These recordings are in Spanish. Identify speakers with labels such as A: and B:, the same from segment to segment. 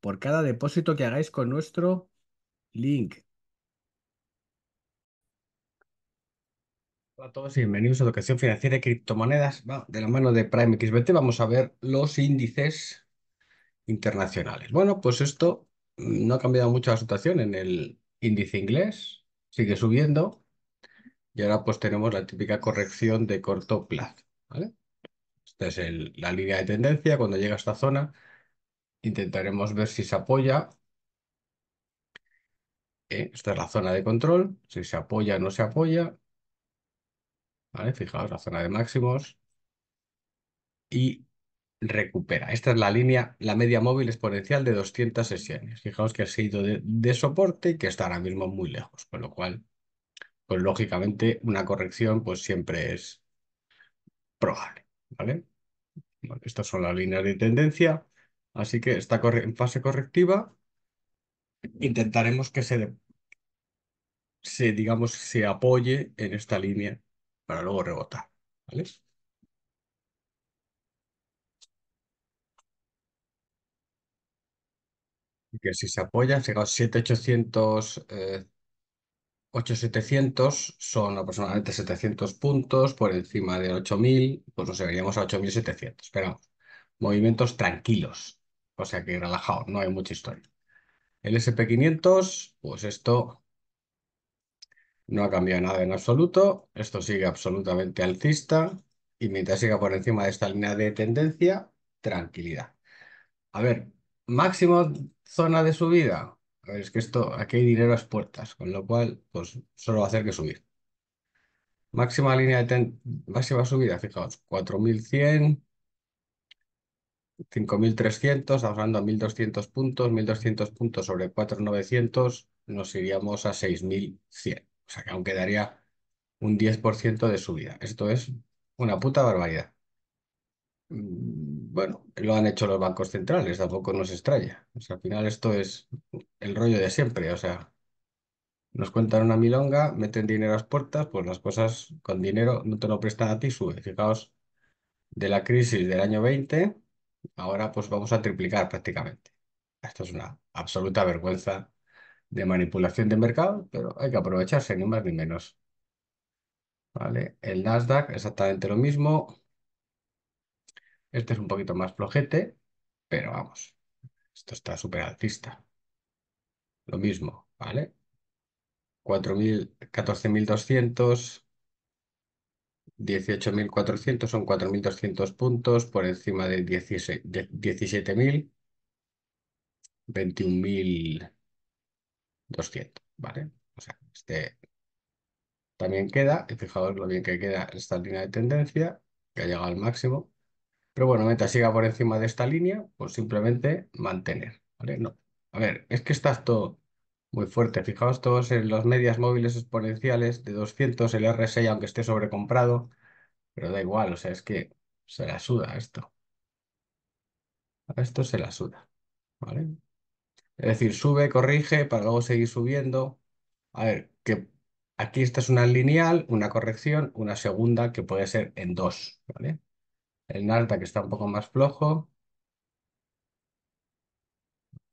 A: por cada depósito que hagáis con nuestro link. Hola a todos y bienvenidos a Educación Financiera y Criptomonedas. de la mano de Prime XBT vamos a ver los índices internacionales. Bueno, pues esto mm, no ha cambiado mucho la situación en el índice inglés, sigue subiendo y ahora pues tenemos la típica corrección de corto plazo. Esta es la línea de tendencia cuando llega a esta zona Intentaremos ver si se apoya. Eh, esta es la zona de control, si se apoya o no se apoya. ¿Vale? Fijaos, la zona de máximos. Y recupera. Esta es la línea, la media móvil exponencial de 200 sesiones. Fijaos que ha sido de, soporte y que está ahora mismo muy lejos, con lo cual, pues lógicamente una corrección pues siempre es probable. ¿vale? estas son las líneas de tendencia. Así que está en fase correctiva. Intentaremos que se, se, digamos, se apoye en esta línea para luego rebotar. que si se apoya, llegado 7800, 8700 eh, son aproximadamente 700 puntos por encima de 8000, pues nos llegaríamos a 8700. Pero Movimientos tranquilos, o sea que relajado, no hay mucha historia. El SP500, pues esto no ha cambiado nada en absoluto. Esto sigue absolutamente alcista. Y mientras siga por encima de esta línea de tendencia, tranquilidad. A ver, máximo zona de subida. es que esto, aquí hay dinero a las puertas, con lo cual, pues solo va a hacer que subir. Máxima línea de tendencia, máxima subida, fijaos, 4100, 5.300, ahorrando a 1.200 puntos, 1.200 puntos sobre 4.900, nos iríamos a 6.100. O sea que aún quedaría un 10% de subida. Esto es una puta barbaridad. Mm, bueno, lo han hecho los bancos centrales, tampoco nos extraña. O sea, al final esto es el rollo de siempre. O sea, nos cuentan una milonga, meten dinero a las puertas, pues las cosas con dinero no te lo prestan a ti, sube. Fijaos, de la crisis del año 20 Ahora pues vamos a triplicar prácticamente. Esto es una absoluta vergüenza de manipulación de mercado, pero hay que aprovecharse, ni más ni menos. ¿Vale? El Nasdaq, exactamente lo mismo. Este es un poquito más flojete, pero vamos, esto está súper alcista. Lo mismo, ¿vale? 14.200, 18.400 son 4.200 puntos por encima de 17.000. 21.200, ¿vale? O sea, este también queda, y fijaos lo bien que queda esta línea de tendencia, que ha llegado al máximo. Pero bueno, mientras siga por encima de esta línea, pues simplemente mantener, ¿vale? No. A ver, es que está todo muy fuerte. Fijaos todos en los medias móviles exponenciales de 200, el RSI, aunque esté sobrecomprado, pero da igual, o sea, es que se la suda esto. A esto se la suda, ¿vale? Es decir, sube, corrige, para luego seguir subiendo. A ver, que aquí esta es una lineal, una corrección, una segunda que puede ser en dos, ¿vale? El que está un poco más flojo.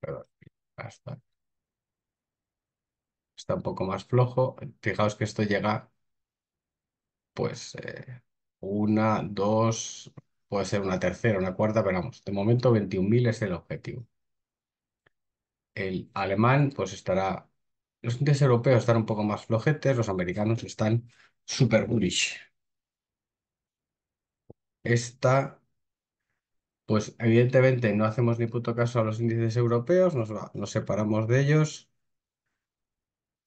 A: Perdón, hasta aquí está un poco más flojo. Fijaos que esto llega, pues, eh, una, dos, puede ser una tercera, una cuarta, pero vamos, de momento 21.000 es el objetivo. El alemán, pues estará, los índices europeos están un poco más flojetes, los americanos están super bullish. Esta, pues evidentemente no hacemos ni puto caso a los índices europeos, nos, nos separamos de ellos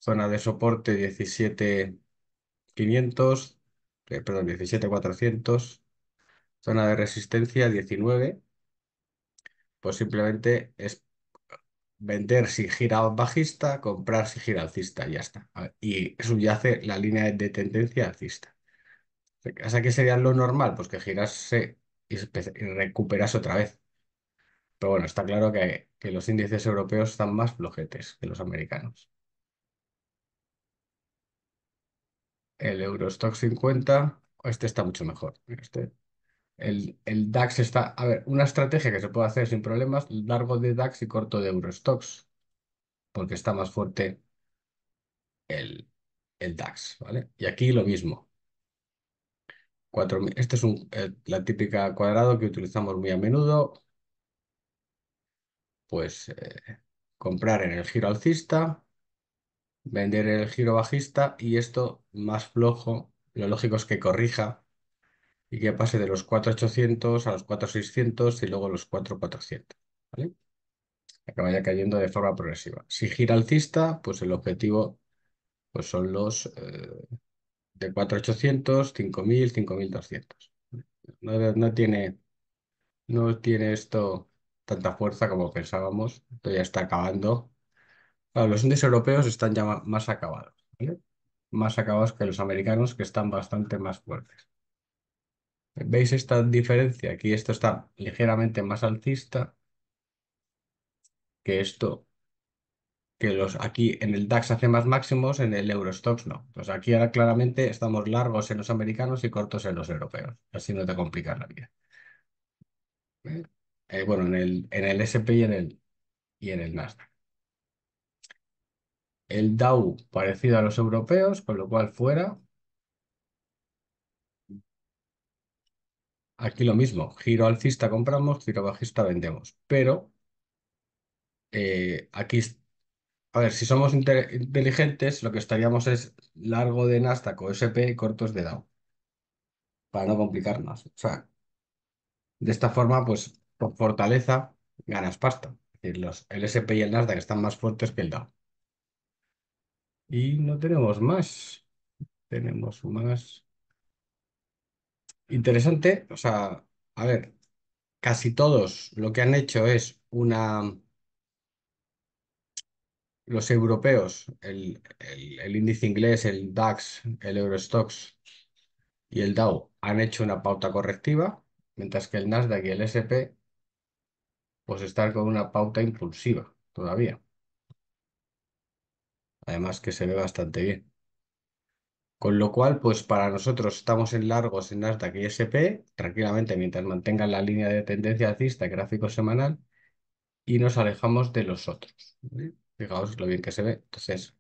A: Zona de soporte 17500, eh, perdón, 17400. Zona de resistencia 19. Pues simplemente es vender si gira bajista, comprar si gira alcista, ya está. eso y subyace la línea de tendencia alcista. O sea, ¿qué sería lo normal? Pues que girase y, y recuperase otra vez. Pero bueno, está claro que, que los índices europeos están más flojetes que los americanos. el Eurostock 50, este está mucho mejor. Este, el, DAX está, a ver, una estrategia que se puede hacer sin problemas, largo de DAX y corto de Eurostox, porque está más fuerte el, DAX, ¿vale? Y aquí lo mismo. este es un, la típica cuadrado que utilizamos muy a menudo. Pues eh, comprar en el giro alcista vender el giro bajista y esto más flojo, lo lógico es que corrija y que pase de los 4800 a los 4600 y luego los 4400, ¿vale? Que vaya cayendo de forma progresiva. Si gira alcista, pues el objetivo pues son los eh, de 4800, 5000, 5200. no tiene no tiene esto tanta fuerza como pensábamos, esto ya está acabando los índices europeos están ya más acabados, ¿vale? Más acabados que los americanos, que están bastante más fuertes. ¿Veis esta diferencia? Aquí esto está ligeramente más alcista que esto, que los aquí en el DAX hace más máximos, en el Eurostox no. Entonces aquí ahora claramente estamos largos en los americanos y cortos en los europeos. Así no te complicas la vida. ¿Eh? Eh, bueno, en el, en el S&P y en el, y en el Nasdaq el DAO parecido a los europeos, con lo cual fuera. Aquí lo mismo, giro alcista compramos, giro bajista vendemos. Pero eh, aquí, a ver, si somos inteligentes, lo que estaríamos es largo de Nasdaq o SP y cortos de DAO para no complicarnos. O sea, de esta forma, pues por fortaleza ganas pasta. Es decir, los, el SP y el Nasdaq están más fuertes que el DAO y no tenemos más. Tenemos más. Interesante, o sea, a ver, casi todos lo que han hecho es una... Los europeos, el, índice inglés, el DAX, el Eurostox y el Dow han hecho una pauta correctiva, mientras que el Nasdaq y el SP pues están con una pauta impulsiva todavía. Además que se ve bastante bien. Con lo cual, pues para nosotros estamos en largos en Nasdaq y S&P, tranquilamente mientras mantengan la línea de tendencia alcista, gráfico semanal, y nos alejamos de los otros. Fijaos lo bien que se ve. Entonces,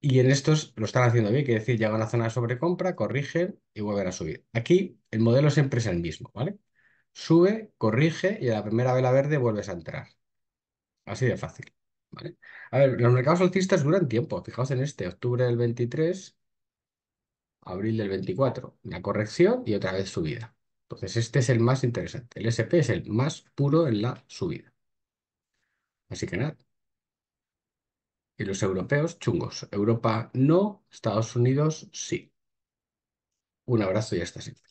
A: y en estos lo están haciendo bien, quiere decir, llega a la zona de sobrecompra, corrigen y vuelven a subir. Aquí el modelo siempre es el mismo, ¿vale? Sube, corrige y a la primera vela verde vuelves a entrar. Así de fácil. A ver, los mercados alcistas duran tiempo. Fijaos en este, octubre del 23, abril del 24, la corrección y otra vez subida. Entonces, este es el más interesante. El SP es el más puro en la subida. Así que nada. Y los europeos, chungos. Europa no, Estados Unidos sí. Un abrazo y hasta siempre.